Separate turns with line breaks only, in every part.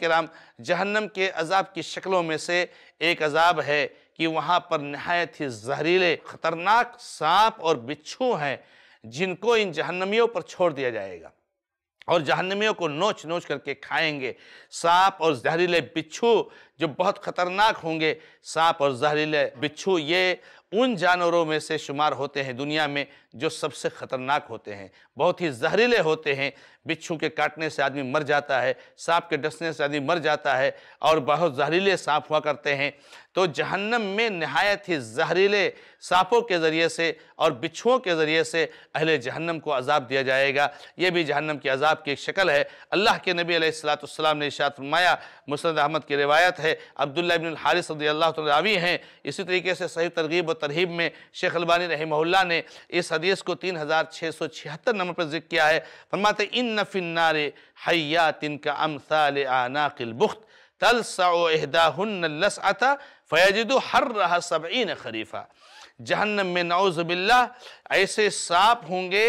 कराम जहन्नम के अजाब की शक्लों में से एक अजाब है कि वहाँ पर नहायत ही जहरीले ख़तरनाक सांप और बिच्छू हैं जिनको इन जहन्नमियों पर छोड़ दिया जाएगा और जहन्नमियों को नोच नोच करके खाएंगे सांप और जहरीले बिच्छू जो बहुत ख़तरनाक होंगे सांप और जहरीले बिच्छू ये उन जानवरों में से शुमार होते हैं दुनिया में जो सबसे ख़तरनाक होते हैं बहुत ही जहरीले होते हैं बिच्छू के काटने से आदमी मर जाता है सांप के डसने से आदमी मर जाता है और बहुत जहरीले सांप हुआ करते हैं तो जहन्नम में नहायत ही जहरीले सांपों के ज़रिए से और बिच्छुओं के ज़रिए से अहले जहन्नम को अजाब दिया जाएगा ये भी जहन्नम के अजाब की एक शक्ल है अल्लाह के नबी अलैहिस्सलाम ने इशात फरमाया मुसद अहमद की रिवायत है अब्दुल्ला बिन हारिस रदी अल्लाह रावी हैं इसी तरीके से सही तरगीब तरहीब में शेख अलबानी रही ने इस हदीस को तीन हज़ार छः सौ छिहत्तर नंबर पर जिक्र किया है फरमाते इन नफिन नारे हयातिन का अमसाल आनाकिल बुख्त खरीफा जहन्नम में नाउज़बिल्ला ऐसे सांप होंगे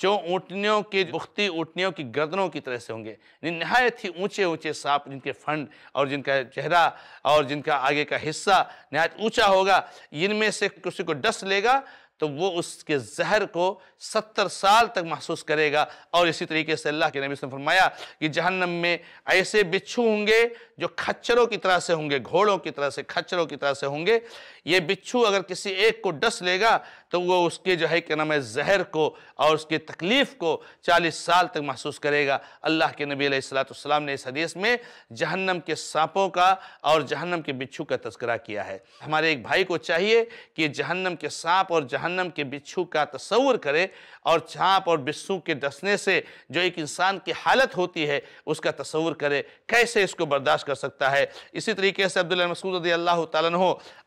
जो ऊँटनियों के बुख्ती ऊँटनियों की गर्दनों की तरह से होंगे नहायत ही ऊंचे ऊंचे सांप जिनके फंड और जिनका चेहरा और जिनका आगे का हिस्सा नहायत ऊंचा होगा इनमें से किसी को डस लेगा तो वो उसके जहर को सत्तर साल तक महसूस करेगा और इसी तरीके से अल्लाह के नबी ने फरमाया कि जहन्नम में ऐसे बिच्छू होंगे जो खच्चरों की तरह से होंगे घोड़ों की तरह से खच्चरों की तरह से होंगे ये बिच्छू अगर किसी एक को डस लेगा तो वो उसके जो है क्या नाम है जहर को और उसके तकलीफ़ को चालीस साल तक महसूस करेगा अल्लाह के नबी सलाम ने इस हदीस में जहन्नम के सांपों का और जहन्नम के बिच्छू का तस्करा किया है हमारे एक भाई को चाहिए कि जहन्नम के सांप और जहन्नम के बिच्छू का तस्वुर करे और छाप और बिस्सू के डसने से जो एक इंसान की हालत होती है उसका तस्वुर करे कैसे इसको बर्दाश्त कर सकता है इसी तरीके से अब्दुल मसूद रदी अल्लाह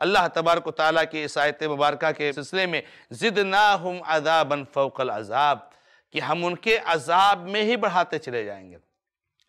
अल्लाह तबारक ताली की इस आयत मुबारक के सिलसिले में ज़िद ना हम अजाबन फ़ोकल अजाब कि हम उनके अजाब में ही बढ़ाते चले जाएंगे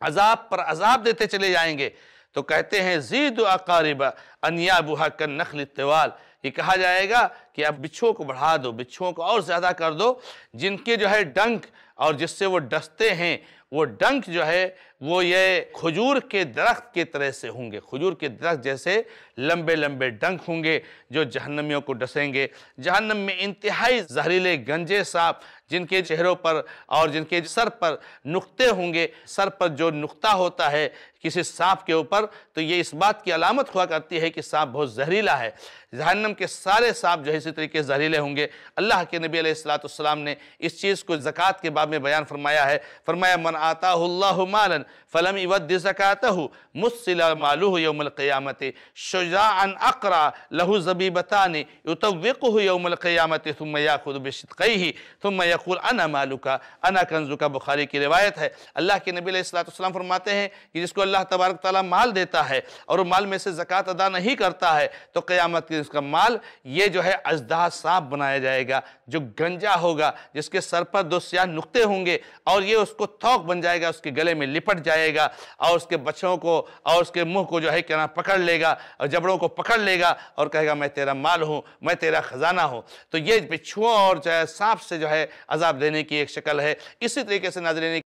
अजाब पर अजाब देते चले जाएंगे तो कहते हैं जीद अकारिबा अनिया बुहा कर नखल तवाल ये कहा जाएगा कि आप बिच्छुओं को बढ़ा दो बिच्छुओं को और ज़्यादा कर दो जिनके जो है डंक और जिससे वो डसते हैं वो डंक जो है वो ये खजूर के दरख्त के तरह से होंगे खजूर के दरख्त जैसे लंबे लंबे डंक होंगे जो जहन्नमियों को डसेंगे जहन्नम में इंतहाई जहरीले गंजे सांप जिनके चेहरों पर और जिनके सर पर नुक्ते होंगे सर पर जो नुक्ता होता है किसी सांप के ऊपर तो ये इस बात की अलामत हुआ करती है कि सांप बहुत जहरीला है जहन्नम के सारे सांप जो है इसी तरीके से जहरीले होंगे अल्लाह के नबी सलाम ने इस चीज़ को ज़क़़त के बाद में बयान फरमाया है फरमाया मन आताहल्लान फ़लम इवदकात मुसिला मालू यौमलक़यामत शुजा अन अकरा लहू ज़बीबता ने युतवक़ यौमलक़यामत तुमया खुद बशतकई ही तुम यकुल अना मालूका अना कंजू का बुखारी की रिवायत है अल्लाह के नबी फरमाते हैं कि जिसको अल्लाह तबारक ताली माल देता है और माल में से ज़क़़त अदा नहीं करता है तो क़यामत के उसका माल ये जो है अजदहा सांप बनाया जाएगा जो गंजा होगा जिसके सर पर दो स्याह नुकते होंगे और ये उसको थौक बन जाएगा उसके गले में लिपट जाएगा और उसके बच्चों को और उसके मुंह को जो है क्या पकड़ लेगा और जबड़ों को पकड़ लेगा और कहेगा मैं तेरा माल हूँ मैं तेरा ख़जाना हूँ तो ये बिच्छुओं और जो है सांप से जो है अजाब देने की एक शक्ल है इसी तरीके से नाजरेने